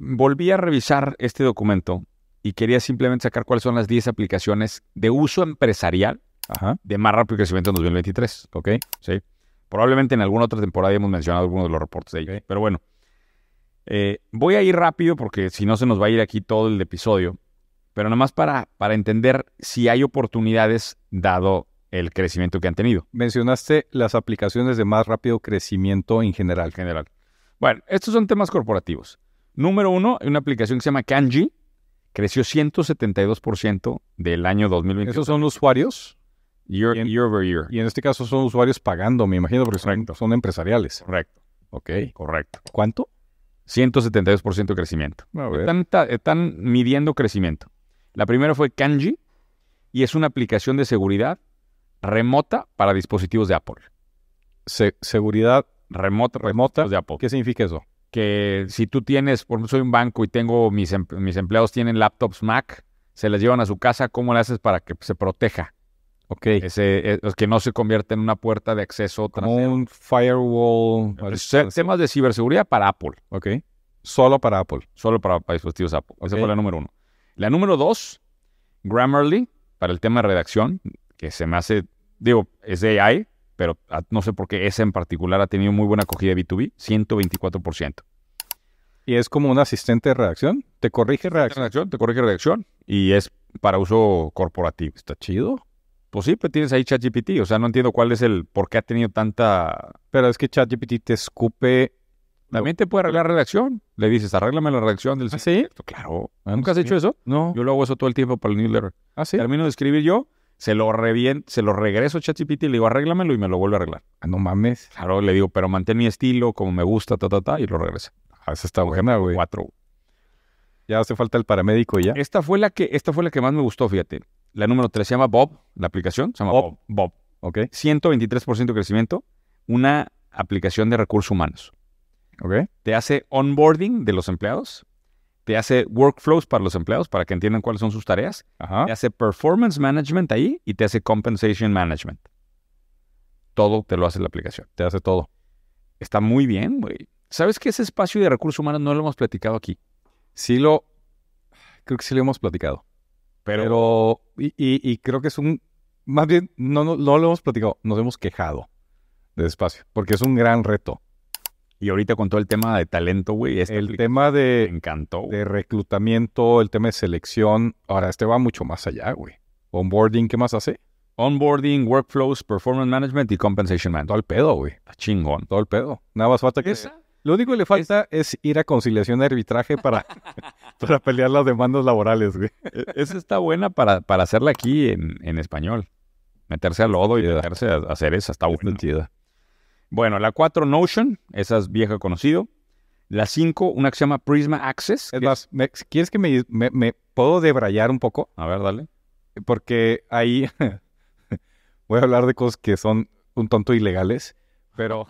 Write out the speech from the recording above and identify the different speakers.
Speaker 1: volví a revisar este documento y quería simplemente sacar cuáles son las 10 aplicaciones de uso empresarial de más rápido crecimiento en 2023. ¿Ok? Sí. Probablemente en alguna otra temporada hemos mencionado algunos de los reportes de ellos. Pero bueno, eh, voy a ir rápido porque si no se nos va a ir aquí todo el episodio. Pero nada más para, para entender si hay oportunidades dado el crecimiento que han tenido. Mencionaste las aplicaciones de más rápido crecimiento en general. En general. Bueno, estos son temas corporativos. Número uno, una aplicación que se llama Kanji. Creció 172% del año 2021. ¿Esos son usuarios? Year, over year. Y en este caso son usuarios pagando, me imagino, porque son, empresariales. Correcto. Ok. Correcto. ¿Cuánto? 172% de crecimiento. Están, midiendo crecimiento. La primera fue Kanji y es una aplicación de seguridad remota para dispositivos de Apple. seguridad remota, remota de Apple. ¿Qué significa eso? que si tú tienes, por ejemplo, soy un banco y tengo mis, em, mis empleados tienen laptops Mac, se las llevan a su casa, ¿cómo le haces para que se proteja? Ok. Ese, que no se convierta en una puerta de acceso. Como un firewall. Pues, temas de ciberseguridad para Apple. Ok. Solo para Apple. Solo para, dispositivos Apple. Esa fue la número uno. La número dos, Grammarly, para el tema de redacción, que se me hace, digo, es de AI, pero ah, no sé por qué esa en particular ha tenido muy buena acogida de B2B, 124%. ¿Y es como un asistente de redacción? ¿Te corrige redacción? Te corrige redacción y es para uso corporativo. ¿Está chido? Pues sí, pero tienes ahí ChatGPT. O sea, no entiendo cuál es el por qué ha tenido tanta. Pero es que ChatGPT te escupe. También te puede arreglar redacción. Le dices, arréglame la redacción del ¿Ah, sí? Claro. Ah, ¿Nunca has hecho eso? No. Yo lo hago eso todo el tiempo para el newsletter. ¿Ah, sí? Termino de escribir yo se lo, revien, se lo regreso a y le digo, arréglamelo y me lo vuelve a arreglar. Ah, no mames. Claro, le digo, pero mantén mi estilo, como me gusta, ta, ta, ta, y lo regresa. Ah, esa está buena, güey. Cuatro. Ya hace falta el paramédico ya. Esta fue la que, esta fue la que más me gustó, fíjate. La número tres se llama Bob, la aplicación se llama Bob. Bob. Bob. Ok. 123% de crecimiento, una aplicación de recursos humanos. Ok. Te hace onboarding de los empleados, te hace workflows para los empleados, para que entiendan cuáles son sus tareas, te hace performance management ahí y te hace compensation management. Todo te lo hace la aplicación. Te hace todo. Está muy bien, güey. ¿Sabes qué? ese espacio de recursos humanos no lo hemos platicado aquí? Sí lo... Creo que sí lo hemos platicado. Pero... y, creo que es un... Más bien, no, no, no lo hemos platicado. Nos hemos quejado de espacio, porque es un gran reto. Y ahorita con todo el tema de talento, güey. El tema de. De reclutamiento, el tema de selección. Ahora, este va mucho más allá, güey. Onboarding, ¿qué más hace? Onboarding, workflows, performance management y compensation management. Todo el pedo, güey. Ah, chingón. Todo el pedo. Nada más falta que. ¿Esa? Lo único que le falta es, ir a conciliación de arbitraje para, para pelear las demandas laborales, güey. E, esa está buena para, para hacerla aquí en, español. Meterse al lodo y dejarse hacer esa está buena. Bueno, la 4 Notion, esa es vieja conocido. La 5, una que se llama Prisma Access. Es ¿quieres que me, puedo debrayar un poco? A ver, dale. Porque ahí voy a hablar de cosas que son un tonto ilegales, pero...